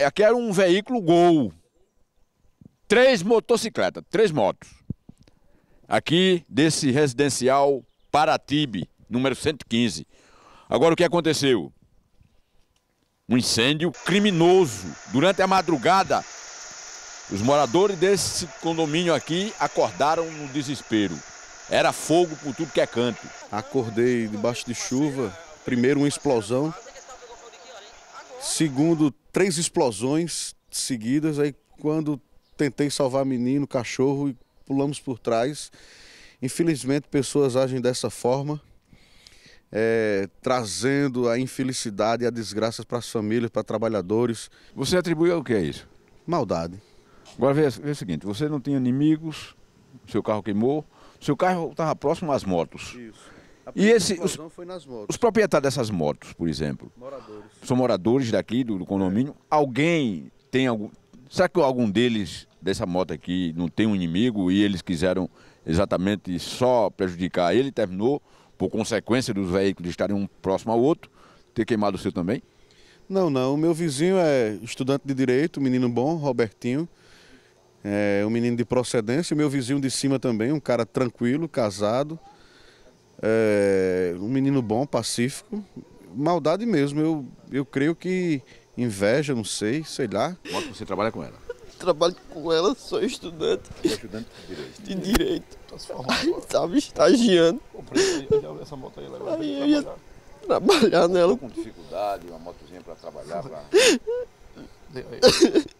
É, aqui era um veículo Gol. Três motocicletas, três motos. Aqui desse residencial Paratibe, número 115. Agora o que aconteceu? Um incêndio criminoso. Durante a madrugada, os moradores desse condomínio aqui acordaram no desespero. Era fogo por tudo que é canto. Acordei debaixo de chuva, primeiro uma explosão, Segundo, três explosões seguidas. Aí quando tentei salvar menino, cachorro e pulamos por trás. Infelizmente, pessoas agem dessa forma, é, trazendo a infelicidade e a desgraça para as famílias, para trabalhadores. Você atribui ao que é isso? Maldade. Agora veja, veja o seguinte: você não tinha inimigos, seu carro queimou, seu carro estava próximo às motos. Isso. E esse, os, os, proprietários dessas motos, por exemplo, moradores. são moradores daqui do, do condomínio. É. Alguém tem algum? Será que algum deles dessa moto aqui não tem um inimigo e eles quiseram exatamente só prejudicar ele? Terminou por consequência dos veículos estarem um próximo ao outro, ter queimado o seu também? Não, não. O meu vizinho é estudante de direito, menino bom, Robertinho. É um menino de procedência. O meu vizinho de cima também, um cara tranquilo, casado é, um menino bom, pacífico. Maldade mesmo, eu, eu creio que inveja, não sei, sei lá. Como você trabalha com ela? Trabalho com ela, sou estudante. estou estudante de direito. De direito. Estava estagiando. Comprei essa moto aí, leva aí eu ia trabalhar. trabalhar nela. Com dificuldade, uma motozinha para trabalhar. Pra...